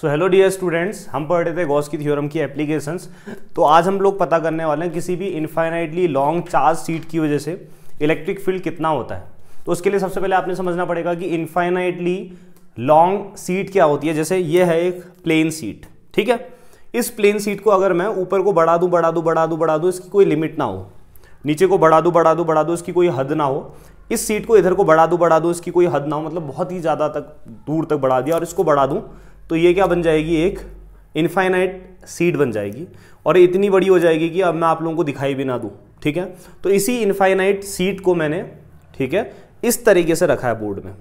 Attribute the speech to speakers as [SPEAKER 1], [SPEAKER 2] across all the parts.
[SPEAKER 1] So hello dear students हम पढ़ रहे थे गॉस की थ्योरम की एप्लीकेशंस तो आज हम लोग पता करने वाले हैं किसी भी इन्फाइनाइटली लॉन्ग चार्ज सीट की वजह से इलेक्ट्रिक फील्ड कितना होता है तो उसके लिए सबसे पहले आपने समझना पड़ेगा कि इन्फाइनाइटली लॉन्ग सीट क्या होती है जैसे ये है एक प्लेन सीट ठीक है इस प्लेन सीट को अगर मैं ऊपर को बढ़ा दूँ बढ़ा दूँ बढ़ा दूँ बढ़ा दूँ इसकी कोई लिमिट ना हो नीचे को बढ़ा दूँ बढ़ा दूँ बढ़ा दूँ इसकी कोई हद ना हो इस सीट को इधर को बढ़ा दूँ बढ़ा दूँ इसकी कोई हद ना हो मतलब बहुत ही ज़्यादा तक दूर तक बढ़ा दिया और इसको बढ़ा दूँ तो ये क्या बन जाएगी एक इनफाइनाइट सीड बन जाएगी और इतनी बड़ी हो जाएगी कि अब मैं आप लोगों को दिखाई भी ना दूँ ठीक है तो इसी इनफाइनाइट सीट को मैंने ठीक है इस तरीके से रखा है बोर्ड में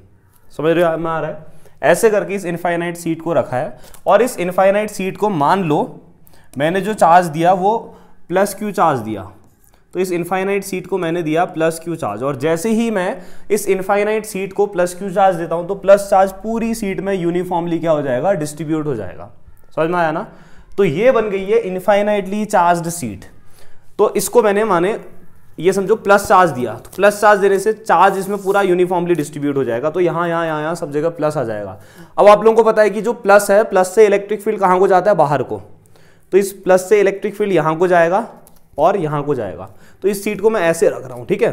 [SPEAKER 1] समझ रहे हो आ रहा है ऐसे करके इस इनफाइनाइट सीट को रखा है और इस इनफाइनाइट सीट को मान लो मैंने जो चार्ज दिया वो प्लस क्यू चार्ज दिया तो इस इनफाइनाइट सीट को मैंने दिया प्लस क्यू चार्ज और जैसे ही मैं इस इनफाइनाइट सीट को प्लस क्यू चार्ज देता हूं तो प्लस चार्ज पूरी सीट में यूनिफॉर्मली क्या हो जाएगा डिस्ट्रीब्यूट हो जाएगा समझ में आया ना तो ये बन गई है इनफाइनाइटली चार्ज सीट तो इसको मैंने माने ये समझो प्लस चार्ज दिया तो प्लस चार्ज देने से चार्ज इसमें पूरा यूनिफॉर्मली डिस्ट्रीब्यूट हो जाएगा तो यहाँ यहाँ यहाँ यहाँ सब जगह प्लस आ जाएगा अब आप लोगों को पता है कि जो प्लस है प्लस से इलेक्ट्रिक फील्ड कहाँ को जाता है बाहर को तो इस प्लस से इलेक्ट्रिक फील्ड यहाँ को जाएगा और यहाँ को जाएगा तो इस सीट को मैं ऐसे रख रहा हूँ ठीक है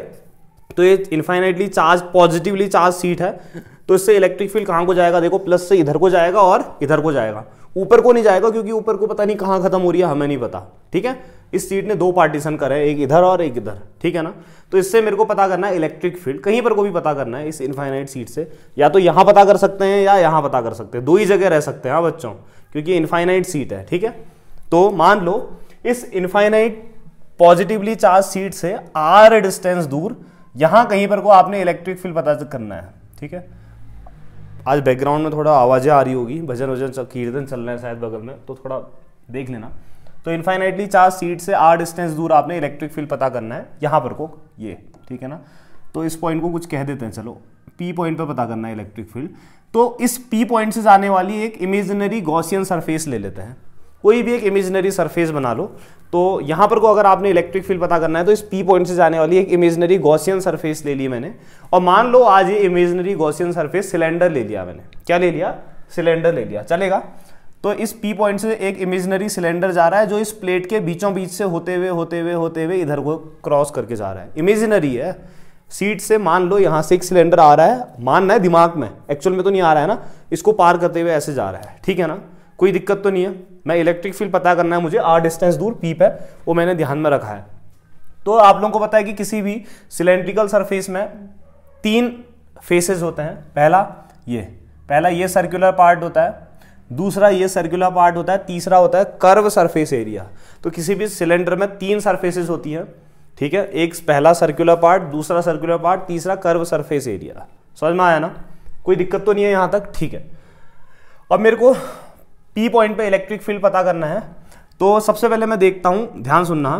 [SPEAKER 1] तो ये infinitely charge positively charge sheet है तो इससे इलेक्ट्रिक फील्ड कहाँ को जाएगा देखो प्लस से इधर को जाएगा और इधर को जाएगा ऊपर को नहीं जाएगा क्योंकि ऊपर को पता नहीं कहाँ खत्म हो रही है हमें नहीं पता ठीक है इस सीट ने दो पार्टीशन करे एक इधर और एक इधर ठीक है ना तो इससे मेरे को पता करना है इलेक्ट्रिक फील्ड कहीं पर को भी पता करना है इस इन्फाइनाइट सीट से या तो यहाँ पता कर सकते हैं या यहाँ पता कर सकते हैं दो ही जगह रह सकते हैं हाँ बच्चों क्योंकि इन्फाइनाइट सीट है ठीक है तो मान लो इस इन्फाइनाइट पॉजिटिवली चार्ज सीट से आर डिस्टेंस दूर यहां कहीं पर को आपने इलेक्ट्रिक फील्ड पता करना है ठीक है आज बैकग्राउंड में थोड़ा आवाज़ें आ रही होगी भजन वजन कीर्तन चल रहे हैं शायद बगल में तो थोड़ा देख लेना तो इन्फाइनाइटली चार्ज सीट से आर डिस्टेंस दूर आपने इलेक्ट्रिक फील्ड पता करना है यहां पर को ये ठीक है ना तो इस पॉइंट को कुछ कह देते हैं चलो पी पॉइंट पर पता करना है इलेक्ट्रिक फील्ड तो इस पी पॉइंट से जाने वाली एक इमेजिनरी गॉसियन सरफेस ले लेते हैं कोई भी एक इमेजनरी सरफेस बना लो तो यहाँ पर को अगर आपने इलेक्ट्रिक फील्ड पता करना है तो इस पी पॉइंट से जाने वाली एक इमेजनरी गॉसियन सरफेस ले ली मैंने और मान लो आज ये इमेजनरी गॉसियन सरफेस सिलेंडर ले लिया मैंने क्या ले लिया सिलेंडर ले लिया चलेगा तो इस पी पॉइंट से एक इमेजनरी सिलेंडर जा रहा है जो इस प्लेट के बीचों बीच से होते हुए होते हुए होते हुए इधर को क्रॉस करके जा रहा है इमेजनरी है सीट से मान लो यहाँ से एक सिलेंडर आ रहा है मानना है दिमाग में एक्चुअल में तो नहीं आ रहा है ना इसको पार करते हुए ऐसे जा रहा है ठीक है ना कोई दिक्कत तो नहीं है मैं इलेक्ट्रिक फील्ड पता करना है मुझे आर डिस्टेंस दूर पीप है वो मैंने ध्यान में रखा है तो आप लोगों को पता है कि किसी भी सिलेंड्रिकल सरफेस में तीन फेसेस होते हैं पहला ये पहला ये सर्कुलर पार्ट होता है दूसरा ये सर्कुलर पार्ट होता है तीसरा होता है कर्व सरफेस एरिया तो किसी भी सिलेंडर में तीन सरफेसेस होती हैं ठीक है एक पहला सर्कुलर पार्ट दूसरा सर्कुलर पार्ट तीसरा कर्व सरफेस एरिया समझ में आया ना कोई दिक्कत तो नहीं है यहाँ तक ठीक है अब मेरे को पी पॉइंट पे इलेक्ट्रिक फील्ड पता करना है तो सबसे पहले मैं देखता हूं ध्यान सुनना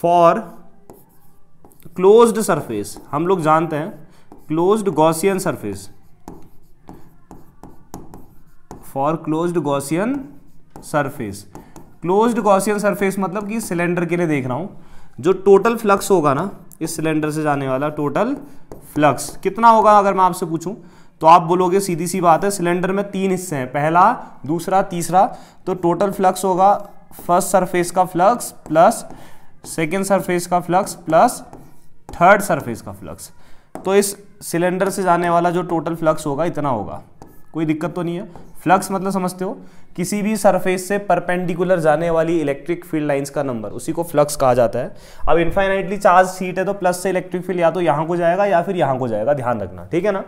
[SPEAKER 1] फॉर क्लोज्ड सरफेस हम लोग जानते हैं closed Gaussian surface for closed Gaussian surface closed Gaussian surface मतलब कि सिलेंडर के लिए देख रहा हूं जो टोटल फ्लक्स होगा ना इस सिलेंडर से जाने वाला टोटल फ्लक्स कितना होगा अगर मैं आपसे पूछूं तो आप बोलोगे सीधी सी बात है सिलेंडर में तीन हिस्से हैं पहला दूसरा तीसरा तो टोटल फ्लक्स होगा फर्स्ट सरफेस का फ्लक्स प्लस सेकेंड सरफेस का फ्लक्स प्लस थर्ड सरफेस का फ्लक्स तो इस सिलेंडर से जाने वाला जो टोटल फ्लक्स होगा इतना होगा कोई दिक्कत तो नहीं है फ्लक्स मतलब समझते हो किसी भी सरफेस से परपेंडिकुलर जाने वाली इलेक्ट्रिक फील्ड लाइंस का नंबर उसी को फ्लक्स कहा जाता है अब इन्फाइनाइटली चार्ज सीट है तो प्लस से इलेक्ट्रिक फील्ड या तो यहाँ को जाएगा या फिर यहाँ को जाएगा ध्यान रखना ठीक है ना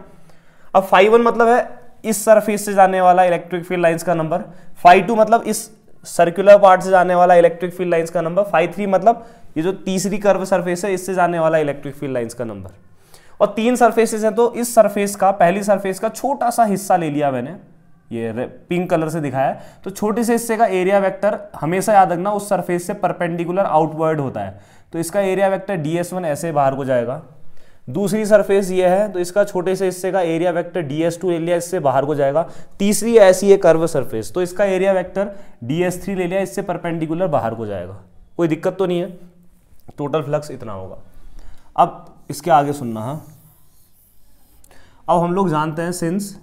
[SPEAKER 1] अब फाइव वन मतलब है इस सरफेस से जाने वाला इलेक्ट्रिक फील्ड लाइंस का नंबर फाइव टू मतलब इस सर्कुलर पार्ट से जाने वाला इलेक्ट्रिक फील्ड लाइंस का नंबर फाइव थ्री मतलब ये जो तीसरी कर्व सरफेस है इससे जाने वाला इलेक्ट्रिक फील्ड लाइंस का नंबर और तीन सर्फेसेज हैं तो इस सरफेस का पहली सरफेस का छोटा सा हिस्सा ले लिया मैंने ये पिंक कलर से दिखाया तो छोटे से हिस्से का एरिया वेक्टर हमेशा याद रखना उस सरफेस से परपेंडिकुलर आउटवर्ड होता है तो इसका एरिया वेक्टर डी ऐसे बाहर को जाएगा दूसरी सरफेस ये है तो इसका छोटे से हिस्से का area vector D S two ले लिया इससे बाहर को जाएगा तीसरी ऐसी है कर्व सरफेस तो इसका एरिया वेक्टर डी थ्री ले लिया इससे परपेंडिकुलर बाहर को जाएगा कोई दिक्कत तो नहीं है टोटल फ्लक्स इतना होगा अब इसके आगे सुनना है हाँ। अब हम लोग जानते हैं सिंस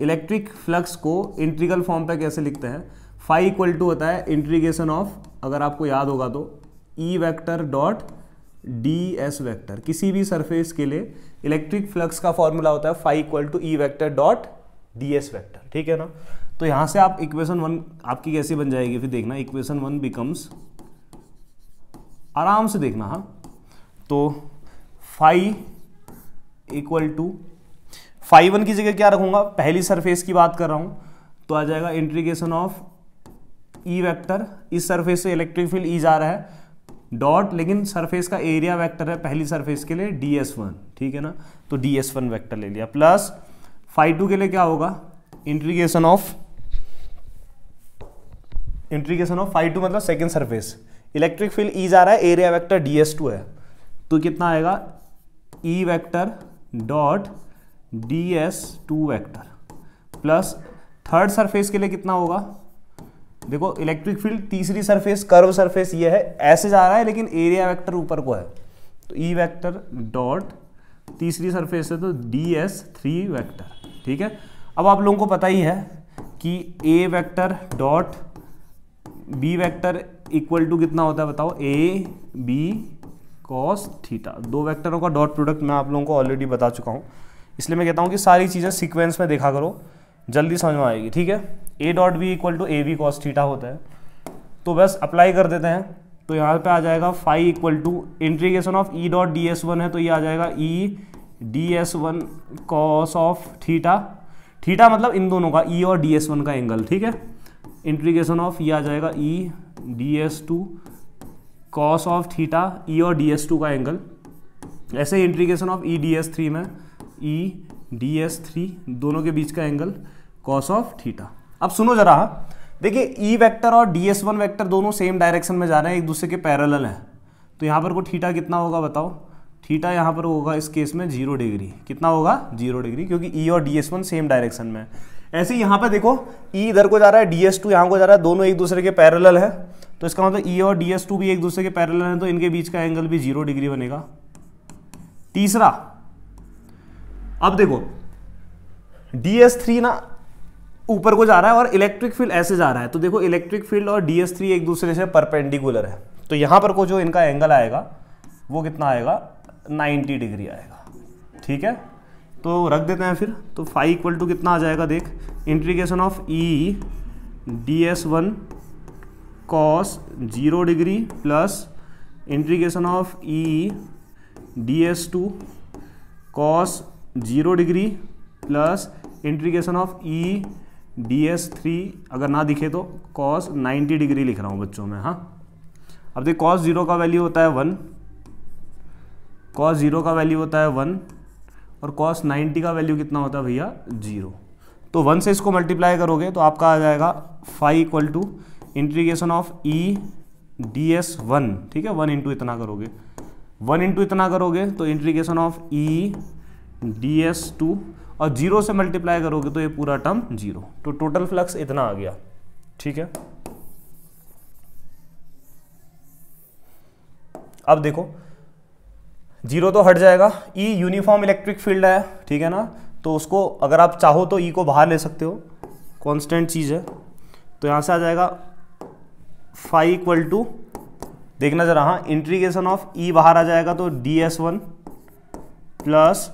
[SPEAKER 1] इलेक्ट्रिक फ्लक्स को इंट्रीगल फॉर्म पर कैसे लिखते हैं फाइव इक्वल टू होता है इंट्रीगेशन ऑफ अगर आपको याद होगा तो E vector dot D S vector किसी भी सरफेस के लिए इलेक्ट्रिक फ्लक्स का फॉर्मूला होता है five equal to E vector dot D S vector ठीक है ना तो यहां से आप इक्वेशन वन आपकी कैसी बन जाएगी फिर देखना इक्वेशन वन बिकम्स आराम से देखना हा तो five equal to five one की जगह क्या रखूंगा पहली सरफेस की बात कर रहा हूं तो आ जाएगा इंट्रीगेशन ऑफ ई वैक्टर इस सरफेस से इलेक्ट्रिक फील्ड ई जा रहा है डॉट लेकिन सरफेस का एरिया वेक्टर है पहली सरफेस के लिए डी एस वन ठीक है ना तो डी एस वन वैक्टर ले लिया प्लस फाइव टू के लिए क्या होगा integration of integration of five two मतलब second surface electric field E जा रहा है area vector D S two है तो कितना आएगा E vector dot D S two vector plus third surface के लिए कितना होगा देखो इलेक्ट्रिक फील्ड तीसरी सरफेस कर्व सरफेस ये है ऐसे जा रहा है लेकिन एरिया वेक्टर ऊपर को है तो ई वेक्टर डॉट तीसरी सरफेस है तो डी एस थ्री वैक्टर ठीक है अब आप लोगों को पता ही है कि A vector dot B vector equal to कितना होता है बताओ ए बी कॉस थीटा दो वेक्टरों का डॉट प्रोडक्ट मैं आप लोगों को ऑलरेडी बता चुका हूँ इसलिए मैं कहता हूँ कि सारी चीज़ें सीक्वेंस में देखा करो जल्दी समझ में आएगी ठीक है A dot B equal to A V cos theta होता है तो बस अप्लाई कर देते हैं तो यहाँ पे आ जाएगा five equal to integration of E dot D S one है तो ये आ जाएगा E D S one cos of theta theta मतलब इन दोनों का ई e और डी एस वन का एंगल ठीक है इंट्रीगेशन ऑफ ये आ जाएगा E D S two cos of theta E और डी एस टू का एंगल ऐसे integration of E D S three में ई डी एस थ्री दोनों के बीच का एंगल कॉस ऑफ थीटा अब सुनो जरा देखिए ई e वेक्टर और डी एस वन वैक्टर दोनों सेम डायरेक्शन में जा रहे हैं एक दूसरे के पैरल हैं तो यहाँ पर को थीटा कितना होगा बताओ थीटा यहाँ पर होगा इस केस में जीरो डिग्री कितना होगा जीरो डिग्री क्योंकि ई e और D S one same direction में ऐसे ही यहाँ पर देखो ई e इधर को जा रहा है डी एस टू यहाँ को जा रहा है दोनों एक दूसरे के पैरल है तो इसका मतलब ई और डी एस टू भी एक दूसरे के पैरल हैं तो इनके बीच का एंगल भी जीरो डिग्री बनेगा तीसरा अब देखो डी एस थ्री ना ऊपर को जा रहा है और इलेक्ट्रिक फील्ड ऐसे जा रहा है तो देखो इलेक्ट्रिक फील्ड और डी एस थ्री एक दूसरे से परपेंडिकुलर है तो यहाँ पर को जो इनका एंगल आएगा वो कितना आएगा 90 डिग्री आएगा ठीक है तो रख देते हैं फिर तो फाइव इक्वल टू कितना आ जाएगा देख integration of E D S one cos zero degree plus integration of E D S two cos zero degree plus integration of E e D S three अगर ना दिखे तो कॉस 90 डिग्री लिख रहा हूँ बच्चों में हाँ अब देखिए कॉस जीरो का वैल्यू होता है वन कॉस जीरो का वैल्यू होता है वन और कॉस 90 का वैल्यू कितना होता है भैया जीरो तो वन से इसको मल्टीप्लाई करोगे तो आपका आ जाएगा five equal to integration of E D S one ठीक है वन इंटू इतना करोगे वन इंटू इतना करोगे तो integration of E D S two और जीरो से मल्टीप्लाई करोगे तो ये पूरा टर्म जीरो तो टोटल फ्लक्स इतना आ गया ठीक है अब देखो जीरो तो हट जाएगा ई यूनिफॉर्म इलेक्ट्रिक फील्ड है ठीक है ना तो उसको अगर आप चाहो तो ई e को बाहर ले सकते हो कांस्टेंट चीज़ है तो यहां से आ जाएगा फाइव इक्वल टू देखना जरा हाँ इंट्रीगेशन ऑफ ई बाहर आ जाएगा तो D S one plus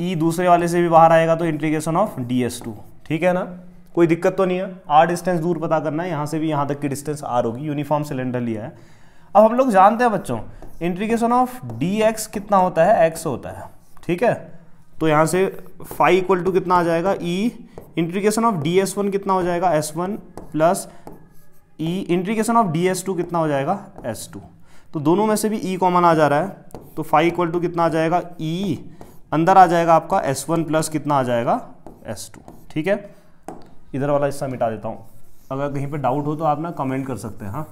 [SPEAKER 1] E e दूसरे वाले से भी बाहर आएगा तो integration of D S two ठीक है ना कोई दिक्कत तो नहीं है आर डिस्टेंस दूर पता करना है यहाँ से भी यहाँ तक की डिस्टेंस आर होगी यूनिफॉर्म सिलेंडर लिया है अब हम लोग जानते हैं बच्चों इंटीग्रेशन ऑफ डी एक्स कितना होता है एक्स होता है ठीक है तो यहाँ से फाइव इक्वल टू कितना आ जाएगा E integration of D S one कितना हो जाएगा S one plus E integration of D S two कितना हो जाएगा एस टू तो दोनों में से भी ई e कॉमन आ जा रहा है तो फाइव इक्वल टू कितना आ जाएगा ई e, अंदर आ जाएगा आपका एस वन प्लस कितना आ जाएगा एस टू ठीक है इधर वाला हिस्सा मिटा देता हूँ अगर कहीं पे डाउट हो तो आप ना कमेंट कर सकते हैं हाँ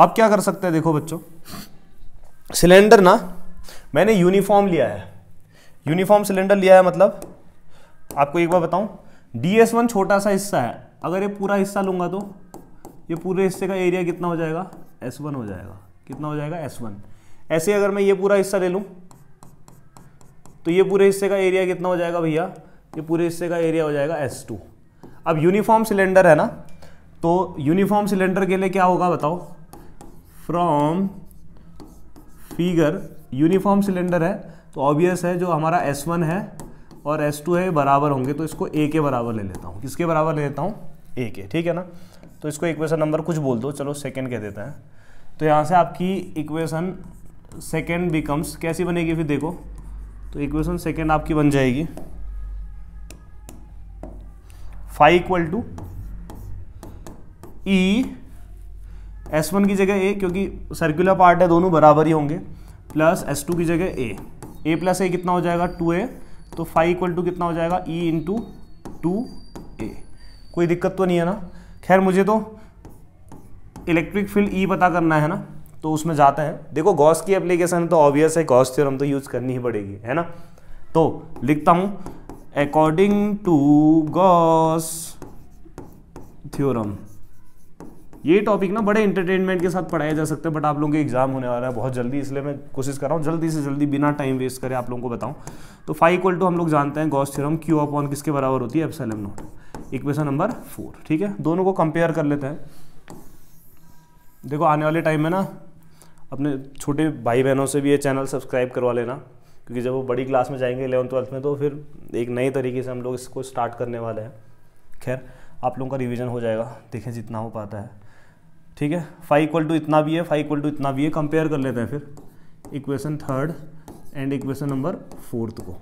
[SPEAKER 1] अब क्या कर सकते हैं देखो बच्चों सिलेंडर ना मैंने यूनिफॉर्म लिया है यूनिफॉर्म सिलेंडर लिया है मतलब आपको एक बार बताऊं डी एस वन छोटा सा हिस्सा है अगर ये पूरा हिस्सा लूंगा तो ये पूरे हिस्से का एरिया कितना हो जाएगा एस वन हो जाएगा कितना हो जाएगा एस वन ऐसे अगर मैं ये पूरा हिस्सा ले लूँ तो ये पूरे हिस्से का एरिया कितना हो जाएगा भैया ये पूरे हिस्से का एरिया हो जाएगा एस टू अब यूनिफॉर्म सिलेंडर है ना तो यूनिफॉर्म सिलेंडर के लिए क्या होगा बताओ फ्रॉम फिगर यूनिफॉर्म सिलेंडर है तो ऑब्वियस है जो हमारा एस वन है और एस टू है बराबर होंगे तो इसको ए के बराबर ले लेता हूँ किसके बराबर ले लेता हूँ ए के ठीक है ना तो इसको इक्वेशन नंबर कुछ बोल दो चलो सेकेंड कह देता है तो यहाँ से आपकी इक्वेशन सेकेंड बिकम्स कैसी बनेगी फिर देखो तो इक्वेशन सेकेंड आपकी बन जाएगी five equal to E S one की जगह ए क्योंकि सर्कुलर पार्ट है दोनों बराबर ही होंगे प्लस एस टू की जगह ए ए प्लस ए कितना हो जाएगा टू ए तो फाइव इक्वल टू कितना हो जाएगा ई इंटू टू ए कोई दिक्कत तो नहीं है ना खैर मुझे तो इलेक्ट्रिक फील्ड ई पता करना है ना तो उसमें जाते हैं देखो गॉस की एप्लीकेशन तो ऑब्वियस है गॉस थ्योरम तो यूज़ करनी ही पड़ेगी है ना तो लिखता हूं अकॉर्डिंग टू गॉस थ्योरम ये टॉपिक ना बड़े इंटरटेनमेंट के साथ पढ़ाया जा सकता है बट आप लोगों के एग्जाम होने वाला है बहुत जल्दी इसलिए मैं कोशिश कर रहा हूँ जल्दी से जल्दी बिना टाइम वेस्ट करें आप लोगों को बताऊं तो फाइव इक्वल टू हम लोग जानते हैं गॉस थ्योरम क्यू अपॉन किसके बराबर होती है epsilon not equation number four ठीक है दोनों को कंपेयर कर लेते हैं देखो आने वाले टाइम में ना अपने छोटे भाई बहनों से भी ये चैनल सब्सक्राइब करवा लेना क्योंकि जब वो बड़ी क्लास में जाएंगे इलेवन ट्वेल्थ में तो फिर एक नए तरीके से हम लोग इसको स्टार्ट करने वाले हैं खैर आप लोगों का रिवीजन हो जाएगा देखें जितना हो पाता है ठीक है फाइव इक्वल टू इतना भी है फाइव इक्वल टू इतना भी है कंपेयर कर लेते हैं फिर equation third and equation number fourth को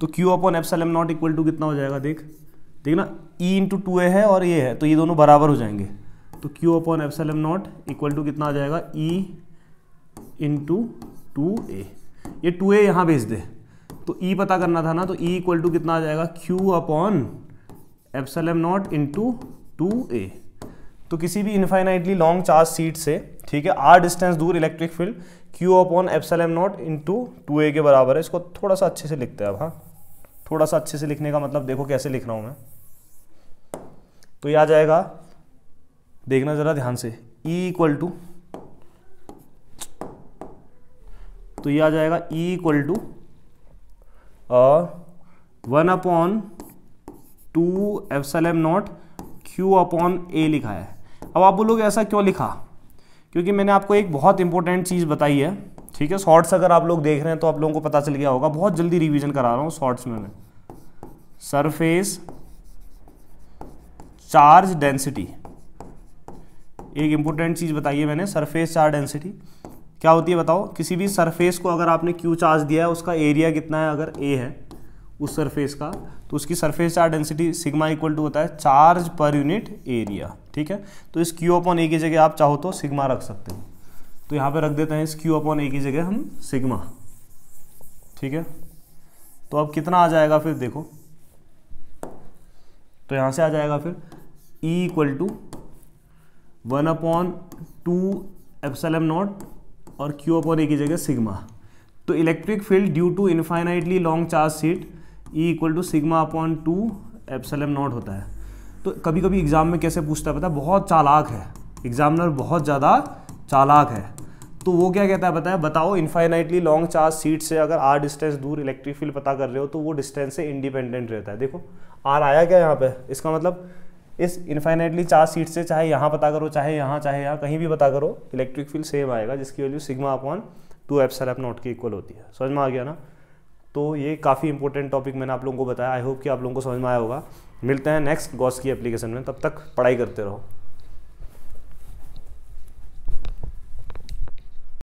[SPEAKER 1] तो Q upon epsilon not equal to कितना हो जाएगा देख देखिए ना ई इंटू टू ए है और ये है तो ये दोनों बराबर हो जाएंगे तो Q upon F not equal to कितना आ जाएगा ई इंटू टू ए ये टू ए यहाँ भेज दे तो ई e पता करना था ना तो ई इक्वल टू कितना आ जाएगा Q upon epsilon not into two A तो किसी भी इन्फाइनाइटली लॉन्ग चार्ज सीट से ठीक है आर डिस्टेंस दूर electric field Q upon epsilon not into two A के बराबर है इसको थोड़ा सा अच्छे से लिखते हैं अब हाँ थोड़ा सा अच्छे से लिखने का मतलब देखो कैसे लिख रहा हूँ मैं तो यह आ जाएगा देखना ज़रा ध्यान से E इक्वल टू तो यह आ जाएगा E equal to one upon two epsilon not Q upon A लिखा है अब आप बोलोगे ऐसा क्यों लिखा क्योंकि मैंने आपको एक बहुत इंपॉर्टेंट चीज़ बताई है ठीक है शॉर्ट्स अगर आप लोग देख रहे हैं तो आप लोगों को पता चल गया होगा बहुत जल्दी रिवीजन करा रहा हूँ शॉर्ट्स में मैं सरफेस चार्ज डेंसिटी एक इंपॉर्टेंट चीज़ बताइए मैंने सरफेस चार्ज डेंसिटी क्या होती है बताओ किसी भी सरफेस को अगर आपने क्यू चार्ज दिया है उसका एरिया कितना है अगर ए है उस सरफेस का तो उसकी surface charge density sigma equal to होता है चार्ज पर यूनिट एरिया ठीक है तो इस क्यू अपॉन ए की जगह आप चाहो तो सिग्मा रख सकते हैं तो यहाँ पे रख देते हैं इस क्यू अपॉन ए की जगह हम सिग्मा ठीक है तो अब कितना आ जाएगा फिर देखो तो यहाँ से आ जाएगा फिर E equal to one upon two epsilon not और क्यू अपॉन ए की जगह सिग्मा तो electric field due to infinitely long charge sheet E equal to sigma upon two epsilon not होता है तो कभी कभी एग्ज़ाम में कैसे पूछता है पता बहुत चालाक है एग्जामिनर बहुत ज़्यादा चालाक है तो वो क्या कहता है पता है बताओ इन्फाइनाइटली लॉन्ग चार्ज सीट से अगर आर डिस्टेंस दूर इलेक्ट्रिक फील्ड पता कर रहे हो तो वो डिस्टेंस से इंडिपेंडेंट रहता है देखो आर आया क्या यहाँ पे इसका मतलब इस इन्फाइनेटली चार सीट से चाहे यहाँ पता करो चाहे यहाँ चाहे यहाँ कहीं भी पता करो इलेक्ट्रिक फील्ड सेम आएगा जिसकी value sigma upon two epsilon not की इक्वल होती है समझ में आ गया ना तो ये काफ़ी इंपॉर्टेंट टॉपिक मैंने आप लोगों को बताया आई होप कि आप लोगों को समझ में आया होगा मिलते हैं नेक्स्ट गॉस की एप्लीकेशन में तब तक पढ़ाई करते रहो